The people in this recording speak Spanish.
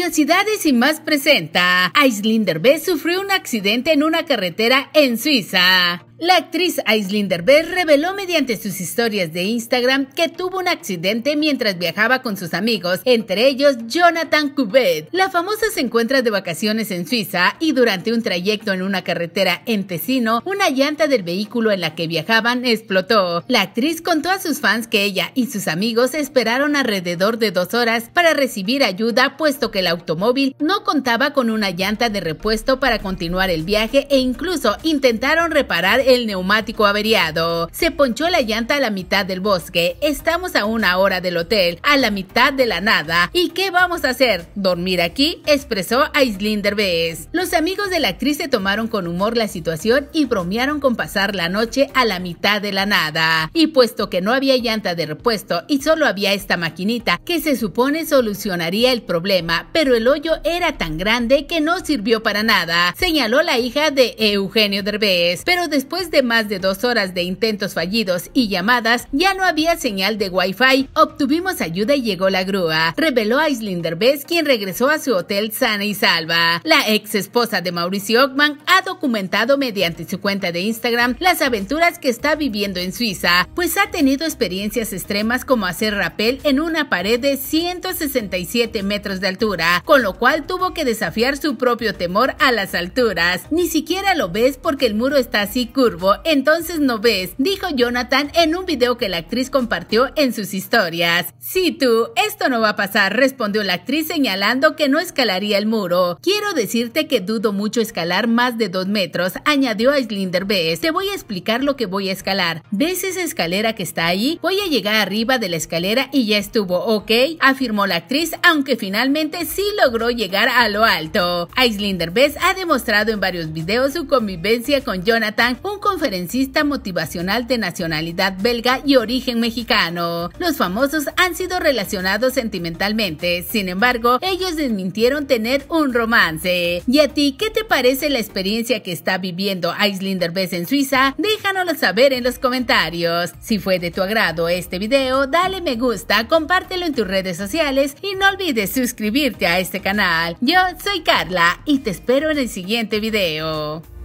Curiosidades y más presenta. Aislinder B sufrió un accidente en una carretera en Suiza. La actriz Aislinn Derbez reveló mediante sus historias de Instagram que tuvo un accidente mientras viajaba con sus amigos, entre ellos Jonathan Cubet. La famosa se encuentra de vacaciones en Suiza y durante un trayecto en una carretera en Tesino, una llanta del vehículo en la que viajaban explotó. La actriz contó a sus fans que ella y sus amigos esperaron alrededor de dos horas para recibir ayuda puesto que el automóvil no contaba con una llanta de repuesto para continuar el viaje e incluso intentaron reparar el neumático averiado. Se ponchó la llanta a la mitad del bosque. Estamos a una hora del hotel, a la mitad de la nada. ¿Y qué vamos a hacer? ¿Dormir aquí? expresó Aislinn Derbez. Los amigos de la actriz se tomaron con humor la situación y bromearon con pasar la noche a la mitad de la nada. Y puesto que no había llanta de repuesto y solo había esta maquinita que se supone solucionaría el problema, pero el hoyo era tan grande que no sirvió para nada, señaló la hija de Eugenio Derbez. Pero después de más de dos horas de intentos fallidos y llamadas, ya no había señal de Wi-Fi. Obtuvimos ayuda y llegó la grúa, reveló a Islinder Bess, quien regresó a su hotel sana y salva. La ex esposa de Mauricio Ockman ha documentado mediante su cuenta de Instagram las aventuras que está viviendo en Suiza, pues ha tenido experiencias extremas como hacer rapel en una pared de 167 metros de altura, con lo cual tuvo que desafiar su propio temor a las alturas. Ni siquiera lo ves porque el muro está así entonces no ves, dijo Jonathan en un video que la actriz compartió en sus historias. "Si tú, esto no va a pasar, respondió la actriz señalando que no escalaría el muro. Quiero decirte que dudo mucho escalar más de dos metros, añadió Aislinder Bess. Te voy a explicar lo que voy a escalar. ¿Ves esa escalera que está ahí? Voy a llegar arriba de la escalera y ya estuvo, ¿ok? Afirmó la actriz, aunque finalmente sí logró llegar a lo alto. Aislinder Bess ha demostrado en varios videos su convivencia con Jonathan, un conferencista motivacional de nacionalidad belga y origen mexicano. Los famosos han sido relacionados sentimentalmente, sin embargo, ellos desmintieron tener un romance. ¿Y a ti qué te parece la experiencia que está viviendo Aislinder Bess en Suiza? Déjanoslo saber en los comentarios. Si fue de tu agrado este video, dale me gusta, compártelo en tus redes sociales y no olvides suscribirte a este canal. Yo soy Carla y te espero en el siguiente video.